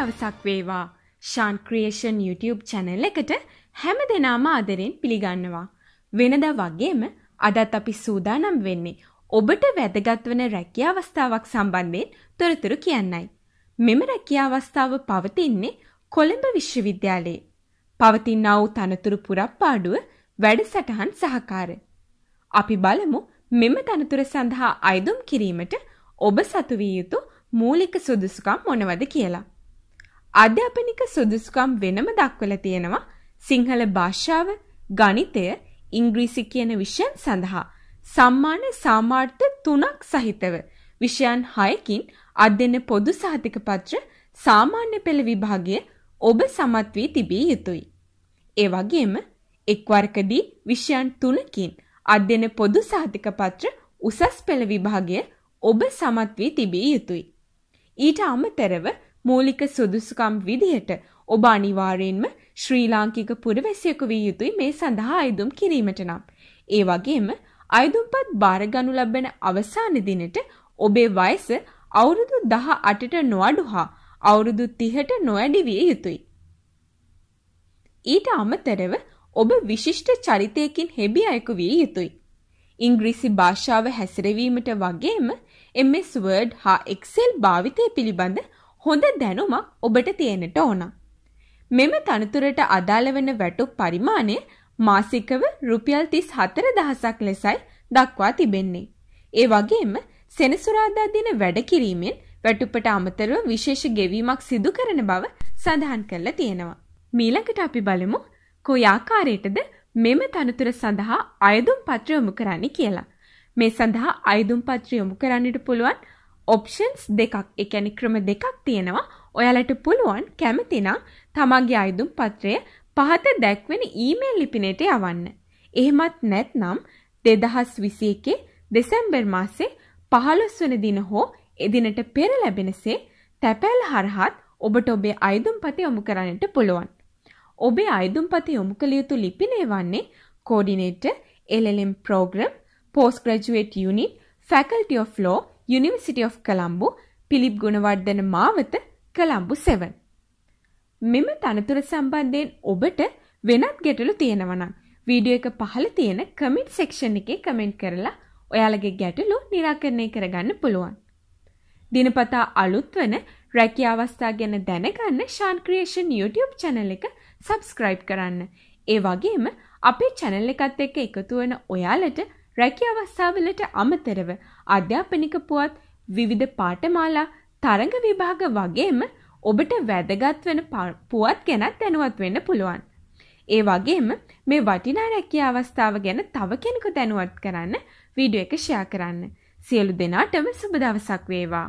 දවසක් වේවා. ෂාන් creation YouTube channel එකට හැම දෙනාම ආදරෙන් පිළිගන්නවා. වෙනදා වගේම අදත් අපි සූදානම් වෙන්නේ ඔබට වැදගත් වන රැකියා අවස්ථාවක් සම්බන්ධයෙන් තොරතුරු කියන්නයි. මෙම රැකියා අවස්ථාව පවතින්නේ කොළඹ විශ්වවිද්‍යාලයේ. පවතිනා වූ තනතුරු පුරප්පාඩුව වැඩසටහන් සහකාර. අපි බලමු මෙම තනතුර සඳහා අයදුම් කිරීමට ඔබ සතු විය යුතු මූලික සුදුසුකම් මොනවද කියලා. අධ්‍යාපනික සුදුසුකම් වෙනම දක්වලා තියෙනවා සිංහල භාෂාව, ගණිතය, ඉංග්‍රීසි කියන විෂයන් සඳහා සම්මාන සාමාර්ථ තුනක් සහිතව විෂයන් 6කින් අධ්‍යන පොදු සහතික පත්‍ර සාමාන්‍ය පෙළ විභාගය ඔබ සමත් වී තිබිය යුතුයි. ඒ වගේම එක් වර්ගදී විෂයන් 3කින් අධ්‍යන පොදු සහතික පත්‍ර උසස් පෙළ විභාගය ඔබ සමත් වී තිබිය යුතුයි. ඊට අමතරව මූලික සුදුසුකම් විදිහට ඔබ අනිවාර්යෙන්ම ශ්‍රී ලාංකික පුරවැසියෙකු විය යුතුයි මේ සඳහා අයදුම් කිරීමට නම්. ඒ වගේම අයදුම්පත් බාරගනු ලබන අවසාන දිනට ඔබේ වයස අවුරුදු 18ට නොඅඩු හා අවුරුදු 30ට නොඇඩි විය යුතුයි. ඊට අමතරව ඔබ විශිෂ්ට චරිතයකින් හෙබි අයෙකු විය යුතුයි. ඉංග්‍රීසි භාෂාව හැසිරවීමට වගේම MS Word හා Excel භාවිතය පිළිබඳ හොඳ දැනුමක් ඔබට තියෙන්නට ඕන. මෙම තනතුරට අදාළ වෙන වැටුප් පරිමාණය මාසිකව රුපියල් 34000ක් ලෙසයි දක්වා තිබෙන්නේ. ඒ වගේම සෙනසුරාදා දින වැඩ කිරීමෙන් වැටුපට අමතරව විශේෂ ගෙවීමක් සිදු කරන බව සඳහන් කරලා තියෙනවා. මීළඟට අපි බලමු කොයි ආකාරයටද මෙම තනතුර සඳහා අයදුම් පත්‍ර යොමු කරන්නේ කියලා. මේ සඳහා අයදුම් පත්‍ර යොමු කරන්නට පුළුවන් ඔප්ෂන්ස් දෙකක් එකැනි ක්‍රම දෙකක් තියෙනවා ඔයාලට පුළුවන් කැමතිනම් තමන්ගේ අයුදුම් පත්‍රය පහත දැක්වෙන ඊමේල් ලිපිනයට යවන්න. එහෙමත් නැත්නම් දෙදහස් විසි එකේ දෙසැම්බර් මාසේ පහළොස්වන දින හෝ එදිනට පෙර ලැබෙනසේ තැපැල් හරහත් ඔබට ඔබේ අයුදුම් පති යොමු කරන්නට පුළුවන්. ඔබේ අයුදුම් පති යොමු කළ යුතු ලිපිනේ වන්නේ coordinator LLM programme postgraduate unit faculty of law University of Colombo Philip Gunawardena Mawatha Colombo 7 මෙම තනතුර සම්බන්ධයෙන් ඔබට වෙනත් ගැටලු තියෙනවා නම් වීඩියෝ එක පහල තියෙන කමෙන්ට් සෙක්ෂන් එකේ කමෙන්ට් කරලා ඔයාලගේ ගැටලු निराකරණය කරගන්න පුළුවන්. දිනපතා අලුත් වෙන රැකියා අවස්ථා ගැන දැනගන්න ශාන් ක්‍රියේෂන් YouTube channel එක subscribe කරන්න. ඒ වගේම අපේ channel එකත් එක්ක එකතු වෙන ඔයාලට රැකි අවස්ථාවලට අමතරව අධ්‍යාපනික පුවත් විවිධ පාඨමාලා තරඟ විභාග වගේම ඔබට වැදගත් වෙන පුවත් ගැනත් දැනුවත් වෙන්න පුළුවන්. ඒ වගේම මේ වටිනා රැකියා අවස්ථාව ගැන තව කෙනෙකු දැනුවත් කරන්න වීඩියෝ එක ෂෙයා කරන්න. සියලු දෙනාටම සුබ දවසක් වේවා.